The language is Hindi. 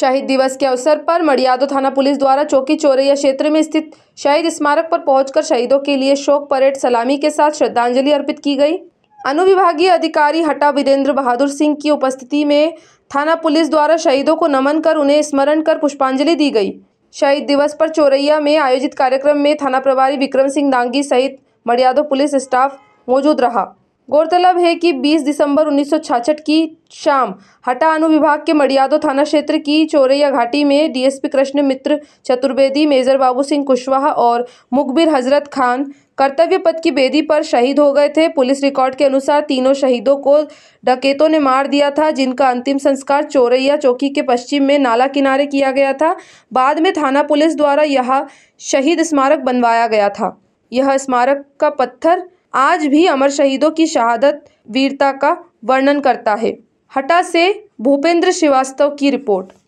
शहीद दिवस के अवसर पर मड़ियादो थाना पुलिस द्वारा चौकी चौरैया क्षेत्र में स्थित शहीद स्मारक पर पहुंचकर शहीदों के लिए शोक परेड सलामी के साथ श्रद्धांजलि अर्पित की गई अनुविभागीय अधिकारी हटा वीरेंद्र बहादुर सिंह की उपस्थिति में थाना पुलिस द्वारा शहीदों को नमन कर उन्हें स्मरण कर पुष्पांजलि दी गई शहीद दिवस पर चौरैया में आयोजित कार्यक्रम में थाना प्रभारी विक्रम सिंह दांगी सहित मर्यादो पुलिस स्टाफ मौजूद रहा गौरतलब है कि 20 दिसंबर 1966 की शाम हटा अनुविभाग के मड़ियादो थाना क्षेत्र की चोरैया घाटी में डीएसपी कृष्ण मित्र चतुर्वेदी मेजर बाबू सिंह कुशवाहा और मुखबिर हजरत खान कर्तव्य पद की बेदी पर शहीद हो गए थे पुलिस रिकॉर्ड के अनुसार तीनों शहीदों को डकेतों ने मार दिया था जिनका अंतिम संस्कार चोरैया चौकी के पश्चिम में नाला किनारे किया गया था बाद में थाना पुलिस द्वारा यह शहीद स्मारक बनवाया गया था यह स्मारक का पत्थर आज भी अमर शहीदों की शहादत वीरता का वर्णन करता है हटा से भूपेंद्र श्रीवास्तव की रिपोर्ट